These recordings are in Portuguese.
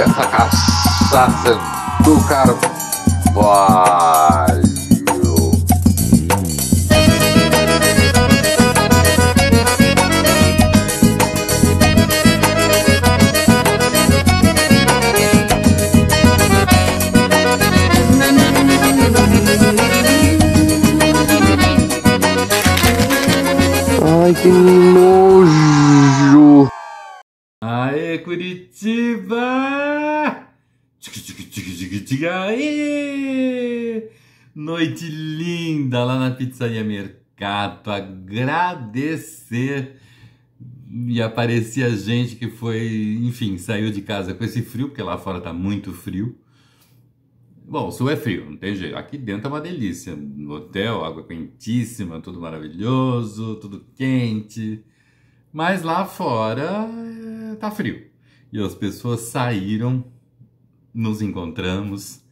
essa cachaça do carvalho. Ai, que nojo! Aê, Curitiba! Aê! Noite linda lá na Pizzaria Mercato. Agradecer. E aparecer a gente que foi, enfim, saiu de casa com esse frio, porque lá fora tá muito frio. Bom, o sul é frio, não tem jeito. Aqui dentro é uma delícia. No hotel, água quentíssima, tudo maravilhoso, tudo quente. Mas lá fora eh, tá frio. E as pessoas saíram nos encontramos.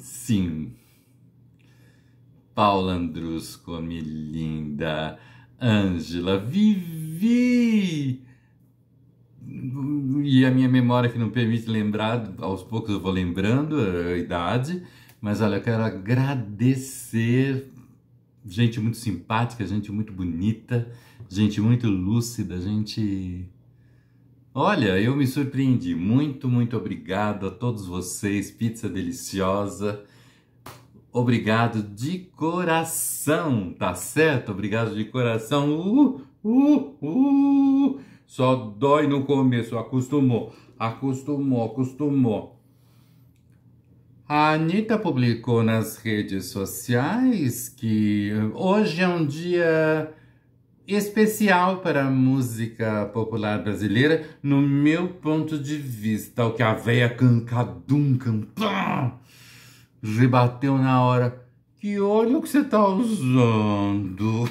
Sim. Paula Andrusco, minha linda. Ângela, Vivi! E a minha memória que não permite lembrar, aos poucos eu vou lembrando a idade, mas olha, eu quero agradecer gente muito simpática, gente muito bonita, gente muito lúcida, gente Olha, eu me surpreendi. Muito, muito obrigado a todos vocês. Pizza deliciosa. Obrigado de coração, tá certo? Obrigado de coração. Uh, uh, uh. Só dói no começo, acostumou, acostumou, acostumou. A Anitta publicou nas redes sociais que hoje é um dia especial para a música popular brasileira, no meu ponto de vista. O que a veia cancadum campam rebateu na hora. Que olho que você tá usando?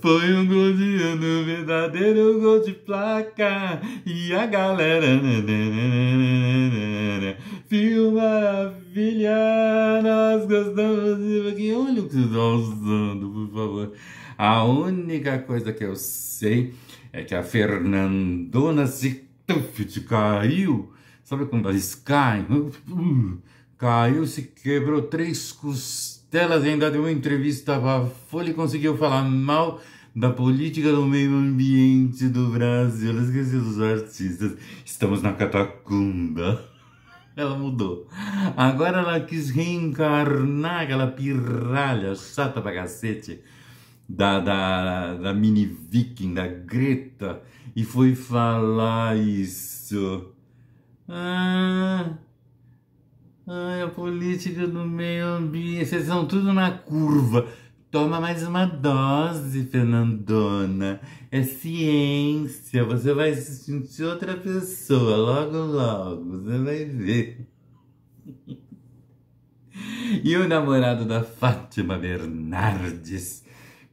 Foi um gol de ano, verdadeiro gol de placa. E a galera. Fio maravilha, nós gostamos de. ver que olho que você usando, por favor. A única coisa que eu sei é que a Fernandona se caiu. Sabe quando eles caem? Caiu, se quebrou três costelas delas ainda deu uma entrevista para a Folha e conseguiu falar mal da política do meio ambiente do Brasil. Eu esqueci dos artistas. Estamos na catacumba. Ela mudou. Agora ela quis reencarnar aquela pirralha chata pra cacete da, da, da mini viking, da Greta, e foi falar isso. Ah. Ai, a política do meio ambiente, vocês são tudo na curva. Toma mais uma dose, Fernandona. É ciência, você vai se sentir outra pessoa logo, logo, você vai ver. E o namorado da Fátima Bernardes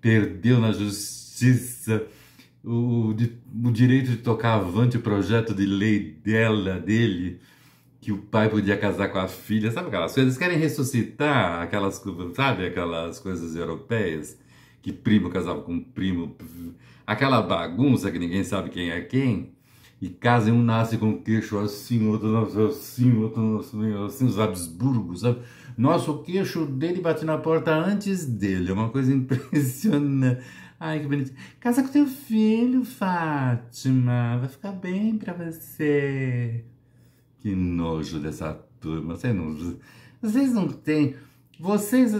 perdeu na justiça o, o, o direito de tocar avante o projeto de lei dela, dele, que o pai podia casar com a filha, sabe aquelas coisas? Eles querem ressuscitar aquelas, sabe, aquelas coisas europeias que primo casava com primo, aquela bagunça que ninguém sabe quem é quem. E casa um nasce com o queixo assim, outro nasce assim, outro nasce assim, os Habsburgos, sabe? Nossa, o queixo dele bate na porta antes dele, é uma coisa impressionante. Ai, que bonito. Casa com teu filho, Fátima, vai ficar bem pra você. Que nojo dessa turma. Vocês não, vocês não têm. Vocês,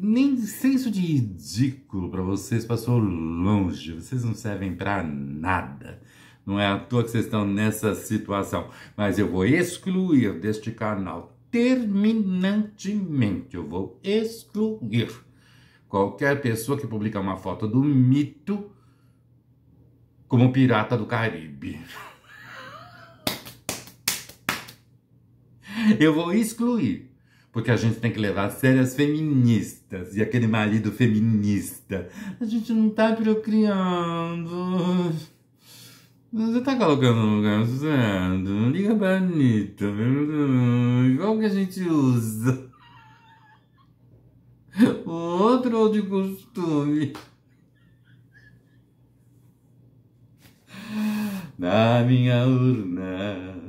nem senso de ridículo para vocês passou longe. Vocês não servem para nada. Não é à toa que vocês estão nessa situação. Mas eu vou excluir deste canal terminantemente. Eu vou excluir qualquer pessoa que publicar uma foto do mito como pirata do Caribe. Eu vou excluir. Porque a gente tem que levar a sério as feministas e aquele marido feminista. A gente não tá procriando. Você tá colocando no lugar certo. Tá não liga pra Anitta. Igual que a gente usa. O outro é de costume. Na minha urna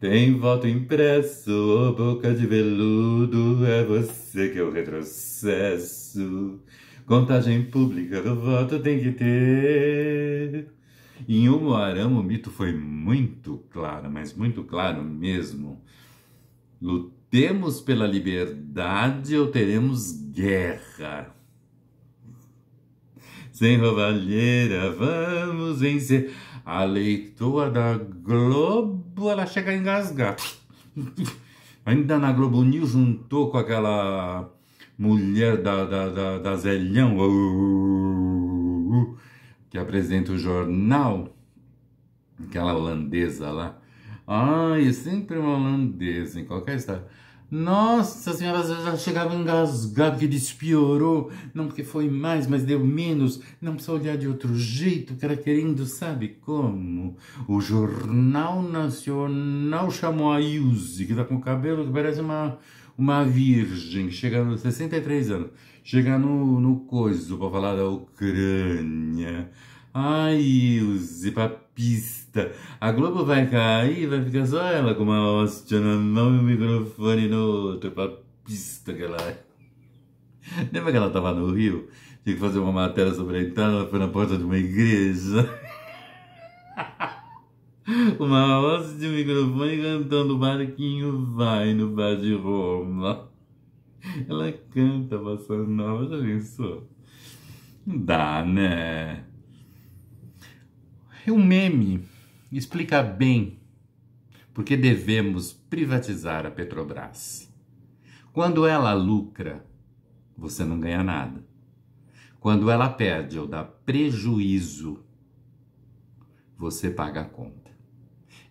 tem voto impresso, oh, boca de veludo, é você que é o retrocesso. Contagem pública do voto tem que ter. Em Umuarama o mito foi muito claro, mas muito claro mesmo. Lutemos pela liberdade ou teremos guerra. Sem roubalheira, vamos vencer. A leitura da Globo, ela chega a engasgar. Ainda na Globo News juntou com aquela mulher da, da, da, da Zelhão, uh, uh, uh, que apresenta o jornal, aquela holandesa lá. Ai, é sempre uma holandesa em qualquer estado. Nossa senhora, às ela chegava a que despiorou. Não porque foi mais, mas deu menos. Não precisa olhar de outro jeito, que querendo, sabe como? O Jornal Nacional chamou a Ilse, que tá com o cabelo que parece uma, uma virgem, que chega nos 63 anos. Chega no, no coiso para falar da Ucrânia. Ai, use pra pista. A Globo vai cair, vai ficar só ela com uma hóstia no nome e um microfone no outro. Pra pista que ela é. Lembra que ela tava no Rio? Tinha que fazer uma matéria sobre a Itália, ela foi na porta de uma igreja. Uma hóstia de microfone cantando Barquinho Vai no Bar de Roma. Ela canta passando nova, já pensou? Dá, né? É um meme explica bem por que devemos privatizar a Petrobras. Quando ela lucra, você não ganha nada. Quando ela perde ou dá prejuízo, você paga a conta.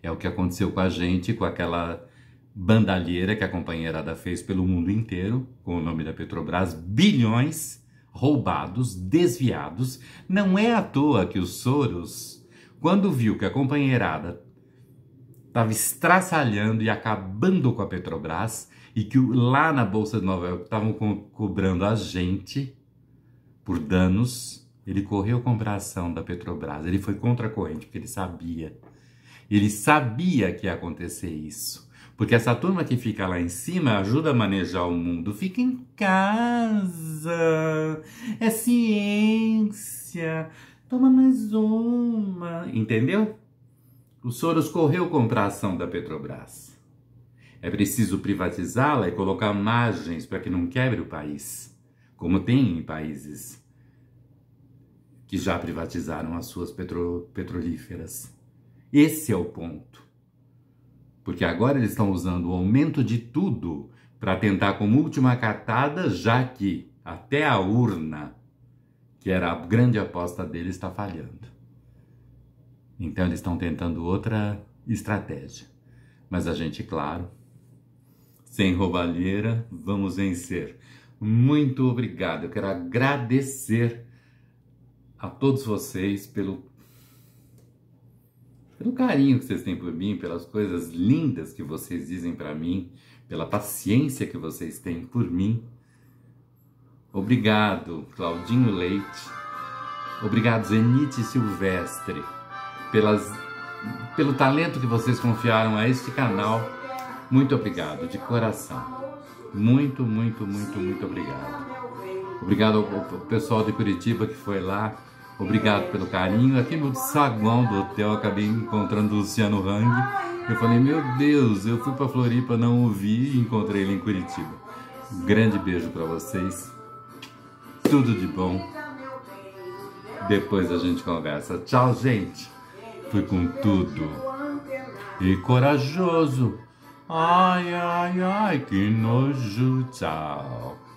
É o que aconteceu com a gente, com aquela bandalheira que a companheirada fez pelo mundo inteiro, com o nome da Petrobras, bilhões roubados, desviados. Não é à toa que os Soros quando viu que a companheirada estava estraçalhando e acabando com a Petrobras e que lá na Bolsa de Nova York estavam co cobrando a gente por danos, ele correu comprar a ação da Petrobras. Ele foi contra a corrente, porque ele sabia. Ele sabia que ia acontecer isso. Porque essa turma que fica lá em cima ajuda a manejar o mundo. Fica em casa. É ciência. Toma mais uma, entendeu? O Soros correu contra a ação da Petrobras. É preciso privatizá-la e colocar margens para que não quebre o país, como tem em países que já privatizaram as suas petro petrolíferas. Esse é o ponto. Porque agora eles estão usando o aumento de tudo para tentar, como última catada, já que até a urna que era a grande aposta dele, está falhando. Então eles estão tentando outra estratégia. Mas a gente, claro, sem roubalheira, vamos vencer. Muito obrigado. Eu quero agradecer a todos vocês pelo pelo carinho que vocês têm por mim, pelas coisas lindas que vocês dizem para mim, pela paciência que vocês têm por mim. Obrigado, Claudinho Leite. Obrigado, Zenite Silvestre, pelas, pelo talento que vocês confiaram a este canal. Muito obrigado, de coração. Muito, muito, muito, muito obrigado. Obrigado ao pessoal de Curitiba que foi lá. Obrigado pelo carinho. Aqui no saguão do hotel acabei encontrando o Luciano Hang. Eu falei, meu Deus, eu fui para Floripa, não ouvi e encontrei ele em Curitiba. Um grande beijo para vocês tudo de bom. Depois a gente conversa. Tchau, gente. Fui com tudo. E corajoso. Ai, ai, ai, que nojo. Tchau.